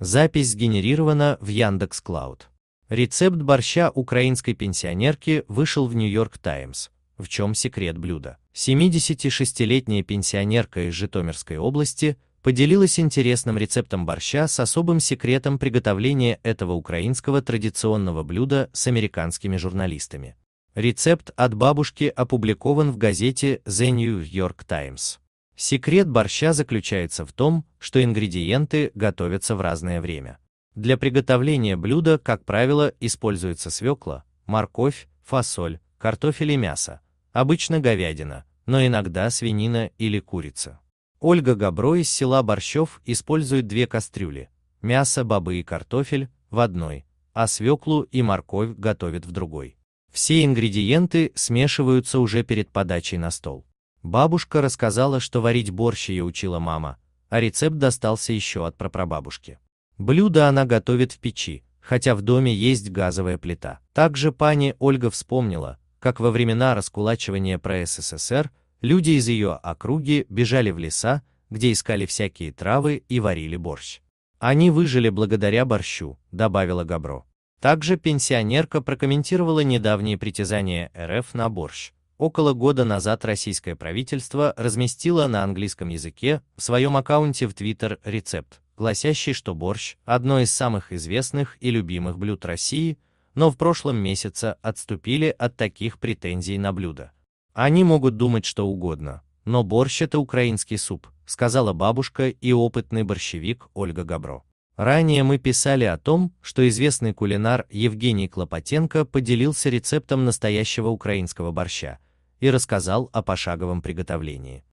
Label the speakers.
Speaker 1: Запись сгенерирована в Яндекс Рецепт борща украинской пенсионерки вышел в Нью-Йорк Таймс. В чем секрет блюда? 76-летняя пенсионерка из Житомирской области поделилась интересным рецептом борща с особым секретом приготовления этого украинского традиционного блюда с американскими журналистами. Рецепт от бабушки опубликован в газете The New York Times. Секрет борща заключается в том, что ингредиенты готовятся в разное время. Для приготовления блюда, как правило, используется свекла, морковь, фасоль, картофель и мясо, обычно говядина, но иногда свинина или курица. Ольга Габро из села Борщев использует две кастрюли – мясо, бобы и картофель – в одной, а свеклу и морковь готовит в другой. Все ингредиенты смешиваются уже перед подачей на стол. Бабушка рассказала, что варить борщ ее учила мама, а рецепт достался еще от прапрабабушки. Блюдо она готовит в печи, хотя в доме есть газовая плита. Также пани Ольга вспомнила, как во времена раскулачивания про СССР люди из ее округи бежали в леса, где искали всякие травы и варили борщ. Они выжили благодаря борщу, добавила Габро. Также пенсионерка прокомментировала недавние притязания РФ на борщ, Около года назад российское правительство разместило на английском языке в своем аккаунте в Twitter рецепт, гласящий, что борщ – одно из самых известных и любимых блюд России, но в прошлом месяце отступили от таких претензий на блюдо. Они могут думать что угодно, но борщ – это украинский суп, сказала бабушка и опытный борщевик Ольга Габро. Ранее мы писали о том, что известный кулинар Евгений Клопотенко поделился рецептом настоящего украинского борща – и рассказал о пошаговом приготовлении.